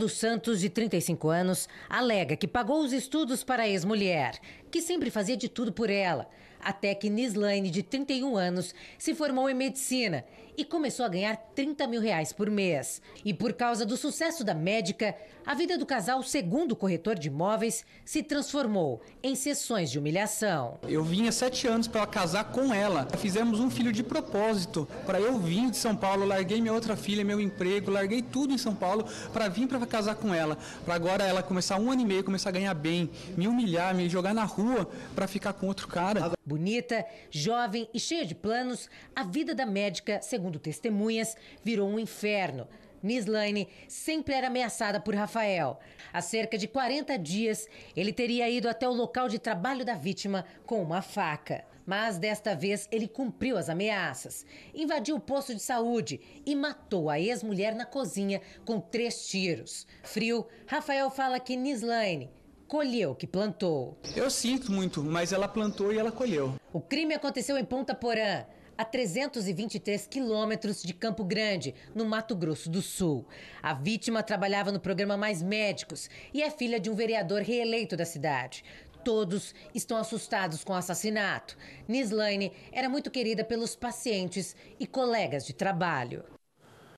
dos Santos, de 35 anos, alega que pagou os estudos para a ex-mulher, que sempre fazia de tudo por ela até que Nislaine, de 31 anos, se formou em medicina e começou a ganhar 30 mil reais por mês. E por causa do sucesso da médica, a vida do casal, segundo o corretor de imóveis, se transformou em sessões de humilhação. Eu vinha sete anos para casar com ela. Fizemos um filho de propósito para eu vir de São Paulo, larguei minha outra filha, meu emprego, larguei tudo em São Paulo para vir para casar com ela. Para agora ela começar um ano e meio, começar a ganhar bem, me humilhar, me jogar na rua para ficar com outro cara. Bonita, jovem e cheia de planos, a vida da médica, segundo testemunhas, virou um inferno. Nislaine sempre era ameaçada por Rafael. Há cerca de 40 dias, ele teria ido até o local de trabalho da vítima com uma faca. Mas desta vez ele cumpriu as ameaças, invadiu o posto de saúde e matou a ex-mulher na cozinha com três tiros. Frio, Rafael fala que Nislaine colheu, que plantou. Eu sinto muito, mas ela plantou e ela colheu. O crime aconteceu em Ponta Porã, a 323 quilômetros de Campo Grande, no Mato Grosso do Sul. A vítima trabalhava no programa Mais Médicos e é filha de um vereador reeleito da cidade. Todos estão assustados com o assassinato. Nislaine era muito querida pelos pacientes e colegas de trabalho.